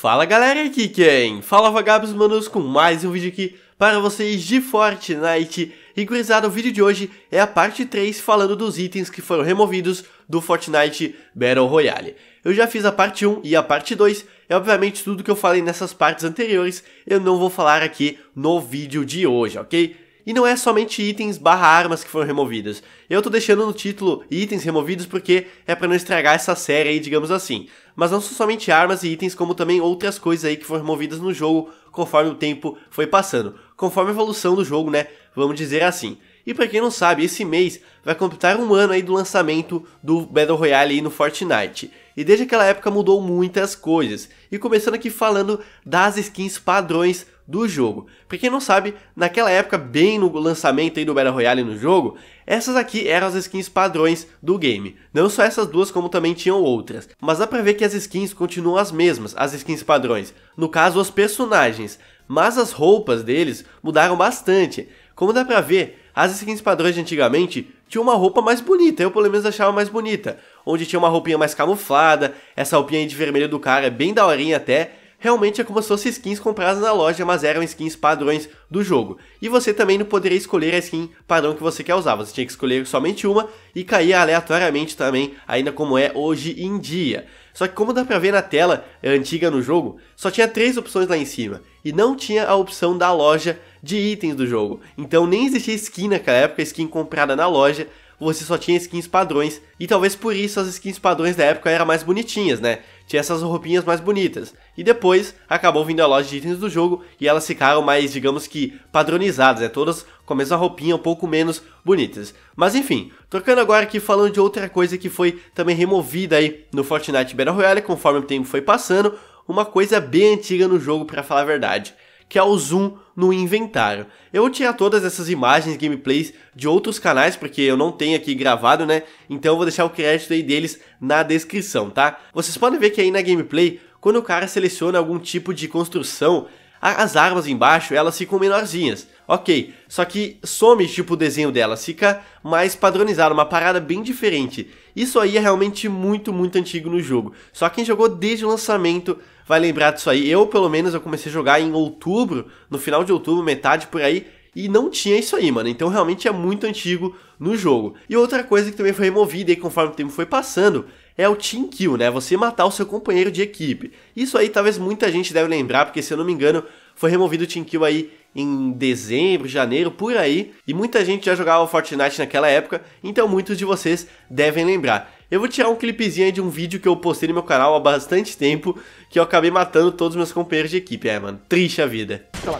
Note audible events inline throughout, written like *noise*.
Fala galera, aqui é quem? Fala vagabos manos com mais um vídeo aqui para vocês de Fortnite. E gurizada, o vídeo de hoje é a parte 3 falando dos itens que foram removidos do Fortnite Battle Royale. Eu já fiz a parte 1 e a parte 2, e obviamente tudo que eu falei nessas partes anteriores eu não vou falar aqui no vídeo de hoje, ok? E não é somente itens barra armas que foram removidas. Eu tô deixando no título itens removidos porque é para não estragar essa série aí, digamos assim. Mas não são somente armas e itens, como também outras coisas aí que foram removidas no jogo conforme o tempo foi passando. Conforme a evolução do jogo, né? Vamos dizer assim. E para quem não sabe, esse mês vai completar um ano aí do lançamento do Battle Royale aí no Fortnite. E desde aquela época mudou muitas coisas. E começando aqui falando das skins padrões do jogo. Pra quem não sabe, naquela época, bem no lançamento aí do Battle Royale no jogo, essas aqui eram as skins padrões do game. Não só essas duas, como também tinham outras. Mas dá pra ver que as skins continuam as mesmas, as skins padrões. No caso, os personagens. Mas as roupas deles mudaram bastante. Como dá pra ver, as skins padrões de antigamente tinham uma roupa mais bonita, eu pelo menos achava mais bonita. Onde tinha uma roupinha mais camuflada, essa roupinha de vermelho do cara é bem daorinha até, realmente é como se fossem skins compradas na loja, mas eram skins padrões do jogo. E você também não poderia escolher a skin padrão que você quer usar, você tinha que escolher somente uma e cair aleatoriamente também, ainda como é hoje em dia. Só que como dá pra ver na tela é antiga no jogo, só tinha três opções lá em cima. E não tinha a opção da loja de itens do jogo. Então nem existia skin naquela época, skin comprada na loja, você só tinha skins padrões. E talvez por isso as skins padrões da época eram mais bonitinhas, né? tinha essas roupinhas mais bonitas. E depois acabou vindo a loja de itens do jogo e elas ficaram mais, digamos que, padronizadas, né? Todas com a mesma roupinha, um pouco menos bonitas. Mas enfim, trocando agora aqui falando de outra coisa que foi também removida aí no Fortnite Battle Royale, conforme o tempo foi passando, uma coisa bem antiga no jogo para falar a verdade que é o zoom no inventário. Eu vou tirar todas essas imagens, gameplays de outros canais, porque eu não tenho aqui gravado, né? Então eu vou deixar o crédito aí deles na descrição, tá? Vocês podem ver que aí na gameplay, quando o cara seleciona algum tipo de construção, as armas embaixo, elas ficam menorzinhas, ok, só que some tipo o desenho delas, fica mais padronizado, uma parada bem diferente. Isso aí é realmente muito, muito antigo no jogo, só quem jogou desde o lançamento vai lembrar disso aí. Eu, pelo menos, eu comecei a jogar em outubro, no final de outubro, metade por aí, e não tinha isso aí, mano. Então realmente é muito antigo no jogo. E outra coisa que também foi removida e conforme o tempo foi passando é o team kill, né? Você matar o seu companheiro de equipe. Isso aí talvez muita gente deve lembrar, porque se eu não me engano, foi removido o team kill aí em dezembro, janeiro, por aí. E muita gente já jogava Fortnite naquela época, então muitos de vocês devem lembrar. Eu vou tirar um clipezinho aí de um vídeo que eu postei no meu canal há bastante tempo, que eu acabei matando todos os meus companheiros de equipe. É, mano, triste a vida. eu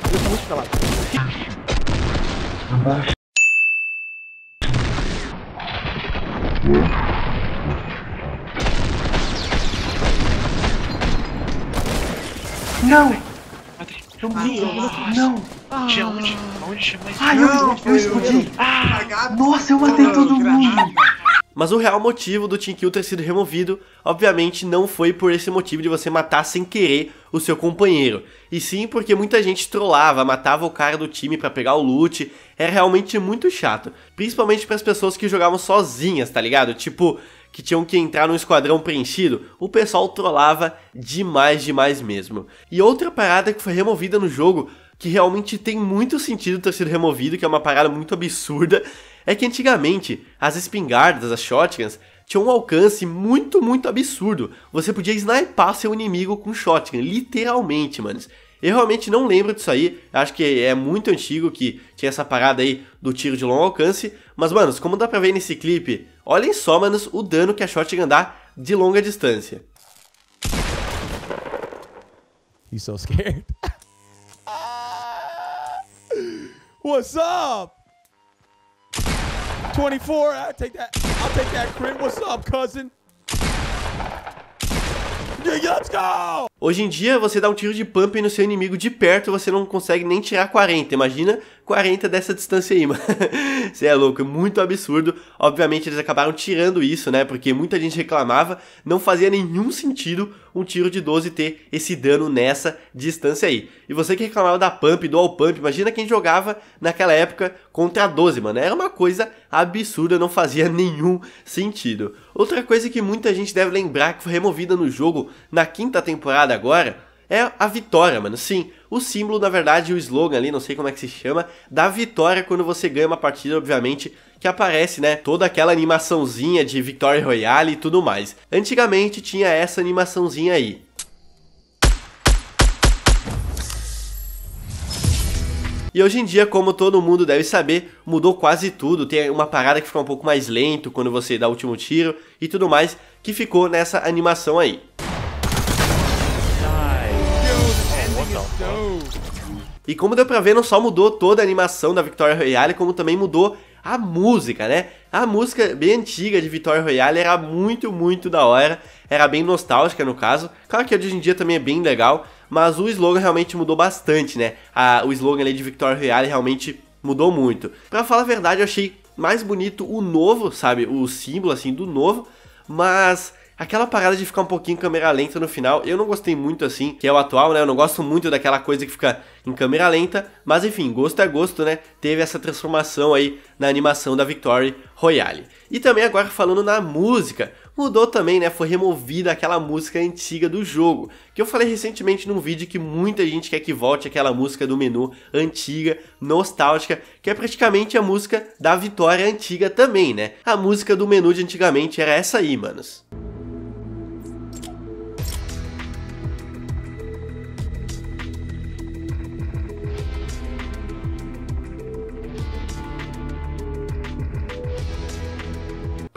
Não! Eu morri! Não! De onde? Onde Ah, eu, eu explodi! Ah, nossa, eu matei todo mundo! Mas o real motivo do Team Kill ter sido removido, obviamente, não foi por esse motivo de você matar sem querer o seu companheiro, e sim porque muita gente trollava, matava o cara do time para pegar o loot, era é realmente muito chato, principalmente para as pessoas que jogavam sozinhas, tá ligado? Tipo, que tinham que entrar num esquadrão preenchido, o pessoal trollava demais, demais mesmo. E outra parada que foi removida no jogo que realmente tem muito sentido ter sido removido, que é uma parada muito absurda, é que antigamente as espingardas, as shotguns, tinham um alcance muito, muito absurdo. Você podia sniper seu inimigo com shotgun, literalmente, manos. Eu realmente não lembro disso aí, acho que é muito antigo que tinha essa parada aí do tiro de longo alcance, mas manos, como dá pra ver nesse clipe, olhem só, manos, o dano que a shotgun dá de longa distância. He's so scared. What's up? 24. I'll take that. I'll take that crit. What's up, cousin? Let's go! Hoje em dia, você dá um tiro de pump no seu inimigo de perto, você não consegue nem tirar 40. Imagina 40 dessa distância aí, mano. *laughs* Você é louco, é muito absurdo. Obviamente eles acabaram tirando isso, né? Porque muita gente reclamava, não fazia nenhum sentido um tiro de 12 ter esse dano nessa distância aí. E você que reclamava da pump, do all pump, imagina quem jogava naquela época contra a 12, mano. Era uma coisa absurda, não fazia *laughs* nenhum sentido. Outra coisa que muita gente deve lembrar que foi removida no jogo na quinta temporada agora é a vitória, mano. Sim, o símbolo, na verdade, o slogan ali, não sei como é que se chama, da vitória quando você ganha uma partida, obviamente, que aparece, né, toda aquela animaçãozinha de vitória Royale e tudo mais. Antigamente tinha essa animaçãozinha aí. E hoje em dia, como todo mundo deve saber, mudou quase tudo. Tem uma parada que fica um pouco mais lento quando você dá o último tiro e tudo mais, que ficou nessa animação aí. E como deu pra ver, não só mudou toda a animação da Victoria Royale, como também mudou a música, né? A música bem antiga de Victoria Royale era muito, muito da hora, era bem nostálgica no caso. Claro que hoje em dia também é bem legal, mas o slogan realmente mudou bastante, né? A, o slogan ali de Victoria Royale realmente mudou muito. Pra falar a verdade, eu achei mais bonito o novo, sabe? O símbolo assim do novo, mas Aquela parada de ficar um pouquinho em câmera lenta no final, eu não gostei muito assim, que é o atual, né? Eu não gosto muito daquela coisa que fica em câmera lenta, mas enfim, gosto é gosto, né? Teve essa transformação aí na animação da Victory Royale. E também agora falando na música, mudou também, né? Foi removida aquela música antiga do jogo, que eu falei recentemente num vídeo que muita gente quer que volte aquela música do menu antiga, nostálgica, que é praticamente a música da Vitória antiga também, né? A música do menu de antigamente era essa aí, manos.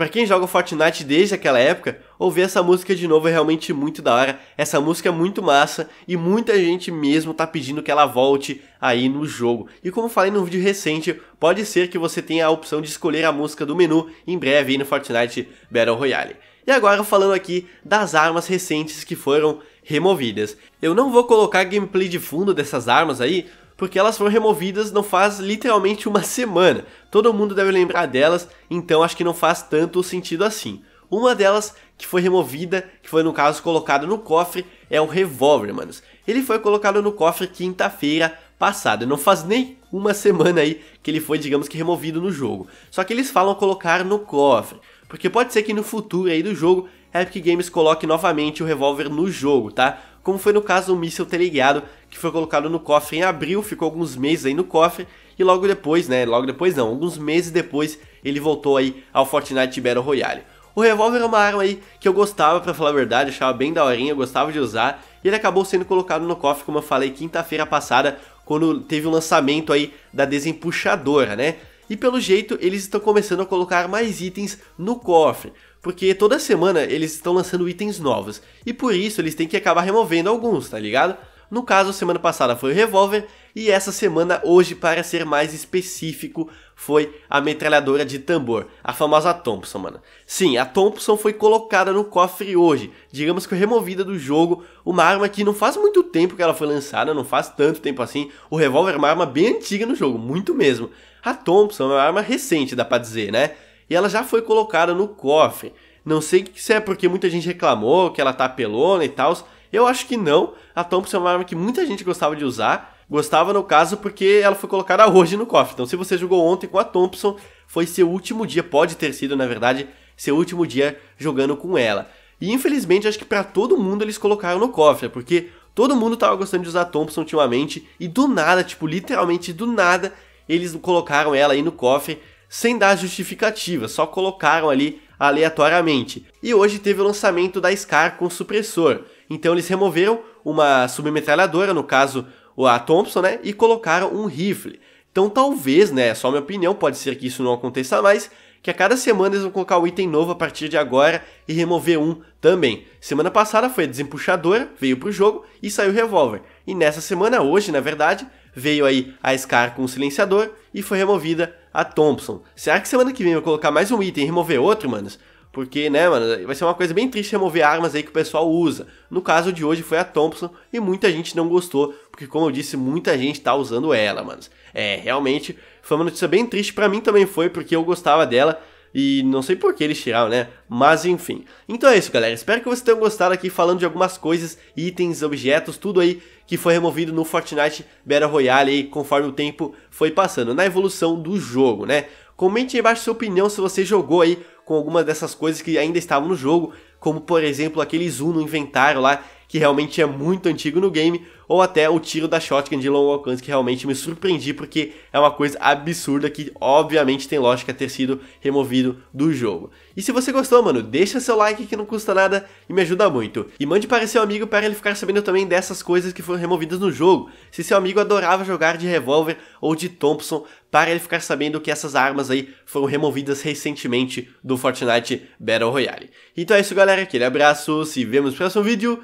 Para quem joga Fortnite desde aquela época, ouvir essa música de novo é realmente muito da hora. Essa música é muito massa e muita gente mesmo tá pedindo que ela volte aí no jogo. E como falei num vídeo recente, pode ser que você tenha a opção de escolher a música do menu em breve aí no Fortnite Battle Royale. E agora falando aqui das armas recentes que foram removidas. Eu não vou colocar gameplay de fundo dessas armas aí, porque elas foram removidas não faz literalmente uma semana. Todo mundo deve lembrar delas, então acho que não faz tanto sentido assim. Uma delas que foi removida, que foi no caso colocada no cofre, é o revólver, manos. Ele foi colocado no cofre quinta-feira passada, não faz nem uma semana aí que ele foi, digamos que, removido no jogo. Só que eles falam colocar no cofre, porque pode ser que no futuro aí do jogo, a Epic Games coloque novamente o revólver no jogo, tá? Como foi no caso do míssil teleguiado que foi colocado no cofre em abril, ficou alguns meses aí no cofre, e logo depois, né, logo depois não, alguns meses depois, ele voltou aí ao Fortnite Battle Royale. O revólver é uma arma aí que eu gostava, pra falar a verdade, achava bem daorinha, gostava de usar, e ele acabou sendo colocado no cofre, como eu falei, quinta-feira passada, quando teve o lançamento aí da desempuxadora, né? E pelo jeito, eles estão começando a colocar mais itens no cofre, porque toda semana eles estão lançando itens novos, e por isso eles têm que acabar removendo alguns, tá ligado? No caso, semana passada foi o revólver e essa semana, hoje, para ser mais específico, foi a metralhadora de tambor, a famosa Thompson, mano. Sim, a Thompson foi colocada no cofre hoje, digamos que removida do jogo, uma arma que não faz muito tempo que ela foi lançada, não faz tanto tempo assim. O revólver é uma arma bem antiga no jogo, muito mesmo. A Thompson é uma arma recente, dá pra dizer, né? E ela já foi colocada no cofre. Não sei se é porque muita gente reclamou que ela tá pelona e tal, eu acho que não. A Thompson é uma arma que muita gente gostava de usar. Gostava, no caso, porque ela foi colocada hoje no cofre. Então, se você jogou ontem com a Thompson, foi seu último dia, pode ter sido, na verdade, seu último dia jogando com ela. E infelizmente, acho que para todo mundo eles colocaram no cofre, porque todo mundo tava gostando de usar a Thompson ultimamente, e do nada, tipo, literalmente do nada, eles colocaram ela aí no cofre sem dar justificativa, só colocaram ali aleatoriamente. E hoje teve o lançamento da Scar com supressor. Então eles removeram uma submetralhadora, no caso a Thompson, né, e colocaram um rifle. Então talvez, né, só minha opinião, pode ser que isso não aconteça mais, que a cada semana eles vão colocar um item novo a partir de agora e remover um também. Semana passada foi a desempuxadora, veio pro jogo e saiu o revólver. E nessa semana, hoje na verdade, veio aí a Scar com o silenciador e foi removida a Thompson. Será que semana que vem eu vou colocar mais um item e remover outro, manos? Porque, né, mano, vai ser uma coisa bem triste remover armas aí que o pessoal usa. No caso de hoje foi a Thompson e muita gente não gostou, porque como eu disse, muita gente tá usando ela, mano. É, realmente foi uma notícia bem triste, para mim também foi, porque eu gostava dela e não sei por que eles tiraram, né? Mas enfim. Então é isso, galera. Espero que vocês tenham gostado aqui falando de algumas coisas, itens, objetos, tudo aí que foi removido no Fortnite Battle Royale aí, conforme o tempo foi passando, na evolução do jogo, né? Comente aí embaixo sua opinião se você jogou aí com algumas dessas coisas que ainda estavam no jogo, como por exemplo aqueles Uno inventário lá que realmente é muito antigo no game, ou até o tiro da shotgun de longo alcance, que realmente me surpreendi, porque é uma coisa absurda que obviamente tem lógica ter sido removido do jogo. E se você gostou, mano, deixa seu like que não custa nada e me ajuda muito. E mande para seu amigo para ele ficar sabendo também dessas coisas que foram removidas no jogo. Se seu amigo adorava jogar de revólver ou de Thompson, para ele ficar sabendo que essas armas aí foram removidas recentemente do Fortnite Battle Royale. Então é isso, galera. Aquele abraço, se vemos no próximo vídeo.